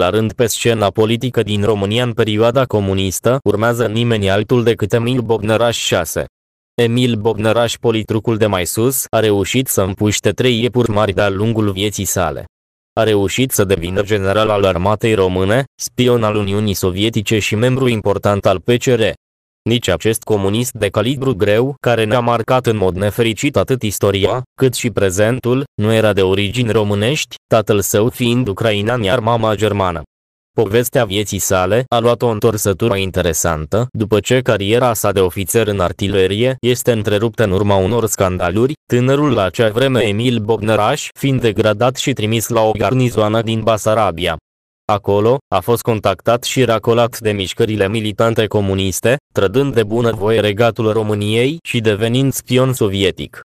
La rând pe scena politică din România în perioada comunistă urmează nimeni altul decât Emil Bobnăraș 6. Emil Bobnăraș politrucul de mai sus a reușit să împuște trei iepuri mari de-a lungul vieții sale. A reușit să devină general al armatei române, spion al Uniunii Sovietice și membru important al PCR. Nici acest comunist de calibru greu care ne-a marcat în mod nefericit atât istoria, cât și prezentul, nu era de origini românești, tatăl său fiind ucrainean iar mama germană. Povestea vieții sale a luat o întorsătură interesantă după ce cariera sa de ofițer în artilerie este întreruptă în urma unor scandaluri, tânărul la acea vreme Emil Bobnăraș fiind degradat și trimis la o garnizoană din Basarabia. Acolo, a fost contactat și racolat de mișcările militante comuniste, trădând de bunăvoie regatul României și devenind spion sovietic.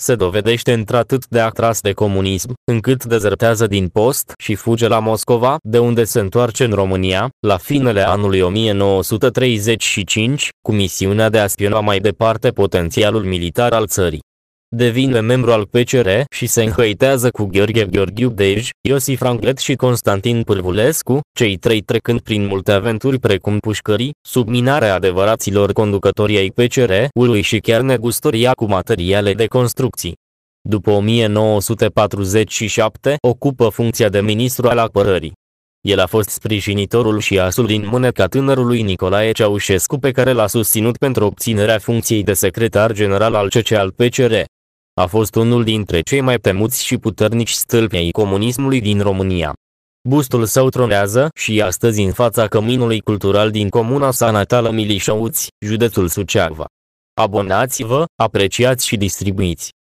Se dovedește într-atât de atras de comunism, încât dezertează din post și fuge la Moscova, de unde se întoarce în România, la finele anului 1935, cu misiunea de a spiona mai departe potențialul militar al țării devine membru al PCR și se înhăitează cu Gheorghe Gheorghiu Dej, Iosif Franklet și Constantin Pârvulescu, cei trei trecând prin multe aventuri precum pușcării, subminarea adevăraților conducători ai PCR-ului și chiar negustoria cu materiale de construcții. După 1947 ocupă funcția de ministru al apărării. El a fost sprijinitorul și asul din mâneca tânărului Nicolae Ceaușescu pe care l-a susținut pentru obținerea funcției de secretar general al CC al PCR a fost unul dintre cei mai temuți și puternici stâlpi ai comunismului din România. Bustul său tronează și astăzi în fața căminului cultural din comuna sa natală Milișăuți, județul Suceava. Abonați-vă, apreciați și distribuiți!